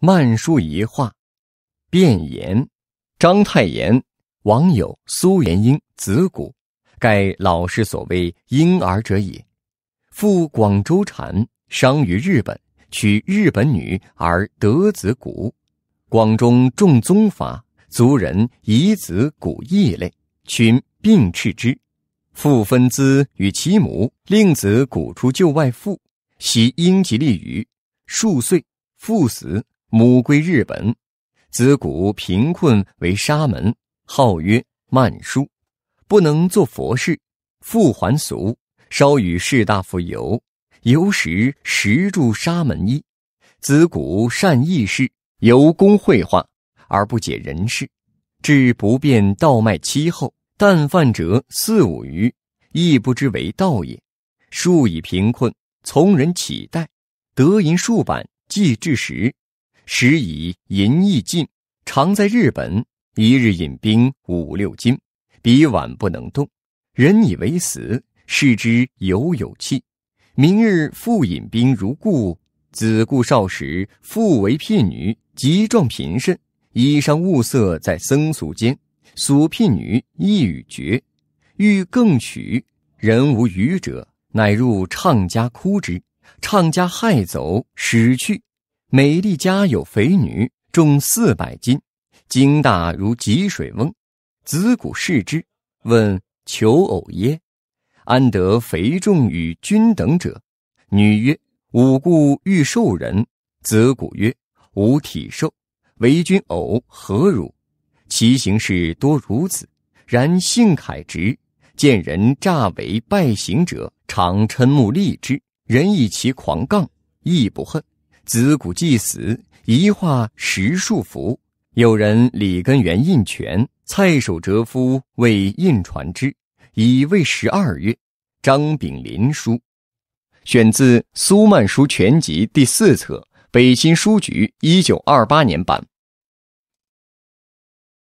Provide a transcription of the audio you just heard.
漫书一画，变言，章太炎，网友苏元英子谷，盖老师所谓婴儿者也。父广州禅，商于日本，娶日本女而得子谷。广中重宗法，族人以子谷异类，群并斥之。父分资与其母，令子谷出旧外父，习英吉利语。数岁，父死。母归日本，子古贫困为沙门，号曰曼殊，不能做佛事。复还俗，稍与士大夫游，游时食著沙门衣。子古善义事，由工绘画，而不解人事。至不辨道卖期后，但犯者四五余，亦不知为道也。数以贫困，从人乞贷，得银数板，即置时。时以银易尽，常在日本，一日饮冰五六斤，彼晚不能动，人以为死，视之犹有气。明日复饮冰如故。子固少时，父为聘女，极壮贫甚，衣裳物色在僧俗间，所聘女亦与绝，欲更娶，人无余者，乃入唱家哭之，唱家骇走，使去。美丽家有肥女，重四百斤，精大如汲水翁。子古视之，问求偶耶？安得肥重与君等者？女曰：“吾故欲受人。”子古曰：“吾体瘦，为君偶何如？”其行事多如此，然性楷直，见人诈为败行者，常嗔目厉之。人以其狂杠，亦不恨。子谷既死，一画十数幅。有人李根源印泉，蔡守哲夫为印传之，乙未十二月，张炳林书。选自《苏曼殊全集》第四册，北新书局一九二八年版。